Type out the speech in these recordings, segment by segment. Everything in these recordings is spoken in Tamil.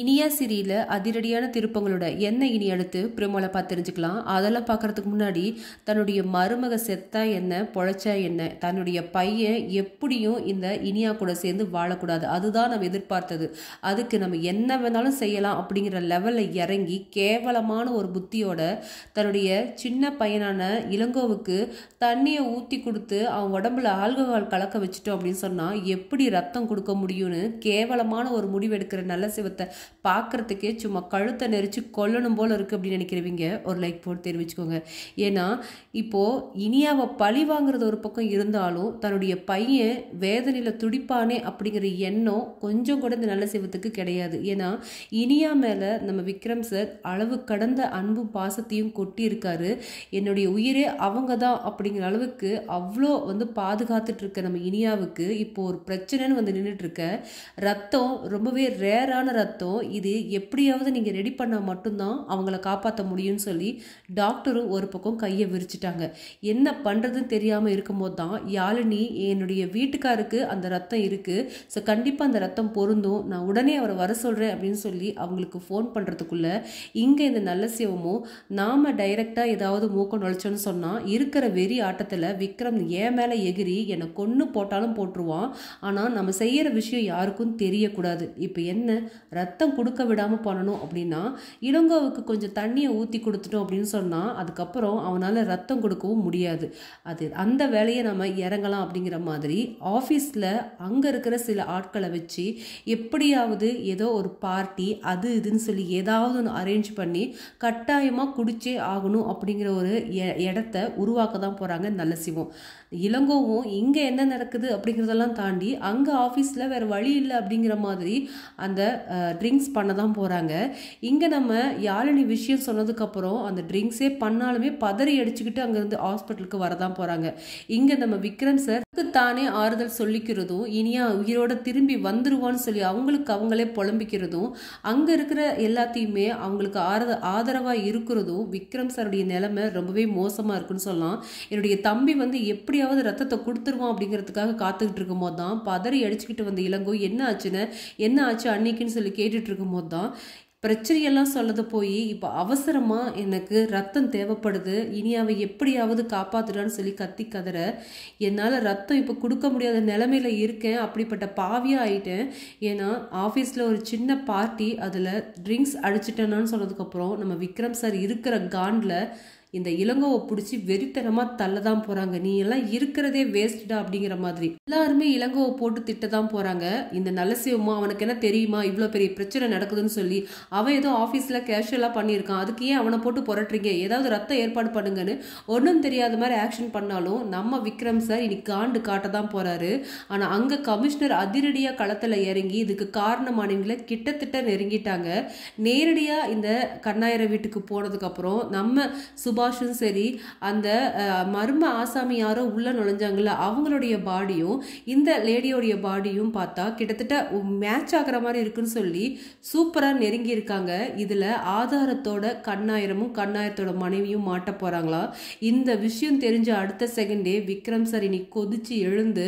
இனியா சிறியில் அதிரடியான திருப்பங்களோட என்ன இனி அடுத்து பிரமோல பார்த்து தெரிஞ்சுக்கலாம் அதெல்லாம் பார்க்கறதுக்கு முன்னாடி தன்னுடைய மருமக செத்தா என்ன பொழைச்சா என்ன தன்னுடைய பையன் எப்படியும் இந்த இனியா கூட சேர்ந்து வாழக்கூடாது அதுதான் நம்ம எதிர்பார்த்தது அதுக்கு நம்ம என்ன வேணாலும் செய்யலாம் அப்படிங்கிற லெவலில் இறங்கி கேவலமான ஒரு புத்தியோட தன்னுடைய சின்ன பையனான இளங்கோவுக்கு தண்ணியை ஊற்றி கொடுத்து அவன் உடம்புல ஆல்கஹால் கலக்க வச்சுட்டோம் அப்படின்னு சொன்னால் எப்படி ரத்தம் கொடுக்க முடியும்னு கேவலமான ஒரு எடுக்கிற நல்ல சிவத்தை பார்க்குறதுக்கே சும்மா கழுத்தை நெரிச்சு கொல்லணும் போல் இருக்குது அப்படின்னு நினைக்கிறவங்க ஒரு லைக் போட்டு தெரிவிச்சுக்கோங்க ஏன்னா இப்போது இனியாவை பழி வாங்குறது ஒரு பக்கம் இருந்தாலும் தன்னுடைய பையன் வேதனையில் துடிப்பானே அப்படிங்கிற எண்ணம் கொஞ்சம் கூட இந்த நல்ல செய்வதுக்கு கிடையாது ஏன்னா இனியா மேலே நம்ம விக்ரம் சார் அளவு கடந்த அன்பும் பாசத்தையும் கொட்டியிருக்காரு என்னுடைய உயிரே அவங்க தான் அப்படிங்கிற அளவுக்கு அவ்வளோ வந்து பாதுகாத்துட்டு இருக்க நம்ம இனியாவுக்கு இப்போ ஒரு பிரச்சனைன்னு வந்து நின்றுட்டு இருக்க ரத்தம் ரொம்பவே ரேரான ரத்தம் இது எப்படியாவது நீங்கள் ரெடி பண்ணால் மட்டும்தான் அவங்கள காப்பாற்ற முடியும்னு சொல்லி டாக்டரும் ஒரு பக்கம் கையை விரிச்சிட்டாங்க என்ன பண்ணுறதுன்னு தெரியாமல் இருக்கும்போது தான் யாழினி என்னுடைய வீட்டுக்காருக்கு அந்த ரத்தம் இருக்குது ஸோ கண்டிப்பாக அந்த ரத்தம் பொருந்தும் நான் உடனே அவரை வர சொல்கிறேன் அப்படின்னு சொல்லி அவங்களுக்கு ஃபோன் பண்ணுறதுக்குள்ளே இங்கே இந்த நல்ல சிவமும் நாம் டைரெக்டாக ஏதாவது மூக்கம் நுழைச்சோன்னு சொன்னால் இருக்கிற வெறி ஆட்டத்தில் விக்ரம் ஏன் மேலே எகிரி என்னை கொன்று போட்டாலும் போட்டுருவான் ஆனால் நம்ம செய்கிற விஷயம் யாருக்கும் தெரியக்கூடாது இப்போ என்ன ரத்த ரத்தம் கொடுக்க விடாமல் பண்ணணும் அப்படின்னா இளங்கோவுக்கு கொஞ்சம் தண்ணியை ஊற்றி கொடுத்துட்டோம் அப்படின்னு சொன்னால் அதுக்கப்புறம் அவனால் ரத்தம் கொடுக்கவும் முடியாது அது அந்த வேலையை நம்ம இறங்கலாம் அப்படிங்கிற மாதிரி ஆஃபீஸில் அங்கே இருக்கிற சில ஆட்களை வச்சு எப்படியாவது ஏதோ ஒரு பார்ட்டி அது இதுன்னு சொல்லி ஏதாவது ஒன்று அரேஞ்ச் பண்ணி கட்டாயமாக குடிச்சே ஆகணும் அப்படிங்கிற ஒரு இடத்த உருவாக்க தான் போகிறாங்க நல்ல சிவம் இளங்கோவும் இங்கே என்ன நடக்குது அப்படிங்கிறதெல்லாம் தாண்டி அங்கே ஆஃபீஸில் வேறு வழி இல்லை அப்படிங்கிற மாதிரி அந்த ட்ரிங்க் ட்ரிங்க்ஸ் பண்ண தான் போகிறாங்க இங்கே நம்ம யாழினி விஷயம் சொன்னதுக்கப்புறம் அந்த ட்ரிங்க்ஸே பண்ணாலுமே பதறி அடிச்சுக்கிட்டு அங்கேருந்து ஹாஸ்பிட்டலுக்கு வரதான் போகிறாங்க இங்கே நம்ம விக்ரம் சார் தானே ஆறுதல் சொல்லிக்கிறதும் இனியா உயிரோட திரும்பி வந்துருவான்னு சொல்லி அவங்களுக்கு அவங்களே புலம்பிக்கிறதும் அங்கே இருக்கிற எல்லாத்தையுமே அவங்களுக்கு ஆறுத ஆதரவாக இருக்கிறதும் விக்ரம் சாருடைய நிலைமை ரொம்பவே மோசமாக இருக்குன்னு சொல்லலாம் என்னுடைய தம்பி வந்து எப்படியாவது ரத்தத்தை கொடுத்துருவான் அப்படிங்கிறதுக்காக காத்துக்கிட்டு இருக்கும் போது தான் பதறி அடிச்சுக்கிட்டு வந்த இளங்கோ என்ன ஆச்சுன்னு என்ன ஆச்சு அன்னைக்குன்னு சொல்லி கேட்டுட்டு இருக்கும் போது தான் பிரச்சனையெல்லாம் சொல்லது போய் இப்போ அவசரமாக எனக்கு ரத்தம் தேவைப்படுது இனி அவை எப்படியாவது காப்பாற்றுறான்னு சொல்லி கத்தி கதற என்னால் ரத்தம் இப்போ கொடுக்க முடியாத நிலமையில இருக்கேன் அப்படிப்பட்ட பாவியாக ஆயிட்டேன் ஏன்னா ஆஃபீஸில் ஒரு சின்ன பார்ட்டி அதில் ட்ரிங்க்ஸ் அடிச்சிட்டேனான்னு சொன்னதுக்கப்புறம் நம்ம விக்ரம் சார் இருக்கிற காண்டில் இந்த இளங்கோவை பிடிச்சி வெறித்தனமா தள்ள தான் நீ எல்லாம் இருக்கிறதே வேஸ்டா அப்படிங்கிற மாதிரி எல்லாருமே இளங்கோவை போட்டு திட்ட தான் இந்த நலசிவமா அவனுக்கு என்ன தெரியுமா இவ்வளோ பெரிய பிரச்சனை நடக்குதுன்னு சொல்லி அவன் ஏதோ ஆஃபீஸில் கேஷுவலா பண்ணியிருக்கான் அதுக்கு ஏன் அவனை போட்டு புரட்டுறீங்க ஏதாவது ரத்த ஏற்பாடு பண்ணுங்கன்னு ஒன்றும் தெரியாத மாதிரி ஆக்ஷன் பண்ணாலும் நம்ம விக்ரம் சார் இன்னைக்கு காண்டு காட்ட தான் போறாரு ஆனால் அங்க கமிஷனர் அதிரடியாக களத்தில் இறங்கி இதுக்கு காரணமானவங்களை கிட்டத்தட்ட நெருங்கிட்டாங்க நேரடியாக இந்த கண்ணாயிர வீட்டுக்கு போனதுக்கப்புறம் நம்ம சுபா சுபாஷும் சரி அந்த மர்ம ஆசாமி யாரோ உள்ளே நுழைஞ்சாங்கள அவங்களுடைய பாடியும் இந்த லேடியோடைய பாடியும் பார்த்தா கிட்டத்தட்ட மேட்ச் ஆகிற மாதிரி இருக்குன்னு சொல்லி சூப்பராக நெருங்கியிருக்காங்க இதில் ஆதாரத்தோட கண்ணாயிரமும் கண்ணாயிரத்தோட மனைவியும் மாட்ட போகிறாங்களா இந்த விஷயம் தெரிஞ்ச அடுத்த செகண்டே விக்ரம் சார் இனி கொதித்து எழுந்து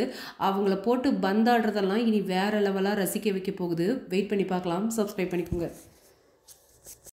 அவங்கள போட்டு பந்தாடுறதெல்லாம் இனி வேறு லெவலாக ரசிக்க வைக்க போகுது வெயிட் பண்ணி பார்க்கலாம் சப்ஸ்கிரைப் பண்ணிக்கோங்க